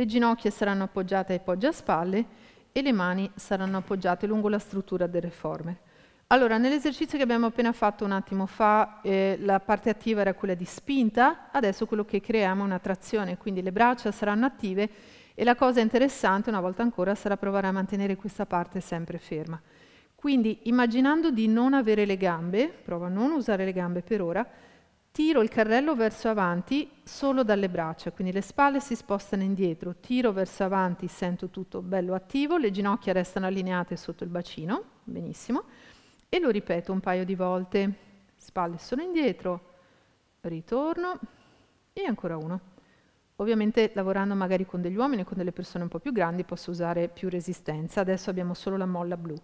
Le ginocchia saranno appoggiate ai poggiaspalle e le mani saranno appoggiate lungo la struttura del reformer. Allora, nell'esercizio che abbiamo appena fatto un attimo fa, eh, la parte attiva era quella di spinta, adesso quello che creiamo è una trazione, quindi le braccia saranno attive e la cosa interessante, una volta ancora, sarà provare a mantenere questa parte sempre ferma. Quindi, immaginando di non avere le gambe, prova a non usare le gambe per ora, Tiro il carrello verso avanti solo dalle braccia, quindi le spalle si spostano indietro, tiro verso avanti, sento tutto bello attivo, le ginocchia restano allineate sotto il bacino, benissimo, e lo ripeto un paio di volte, spalle sono indietro, ritorno e ancora uno. Ovviamente lavorando magari con degli uomini e con delle persone un po' più grandi posso usare più resistenza, adesso abbiamo solo la molla blu.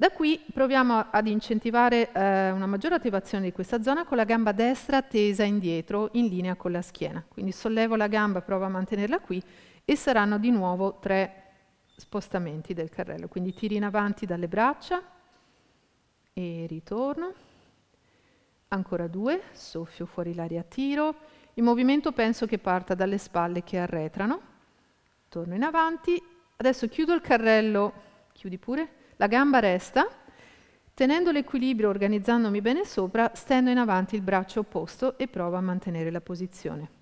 Da qui proviamo ad incentivare eh, una maggiore attivazione di questa zona con la gamba destra tesa indietro in linea con la schiena. Quindi sollevo la gamba, provo a mantenerla qui e saranno di nuovo tre spostamenti del carrello. Quindi tiri in avanti dalle braccia e ritorno. Ancora due, soffio fuori l'aria, tiro. Il movimento penso che parta dalle spalle che arretrano. Torno in avanti. Adesso chiudo il carrello, chiudi pure, la gamba resta, tenendo l'equilibrio organizzandomi bene sopra, stendo in avanti il braccio opposto e provo a mantenere la posizione.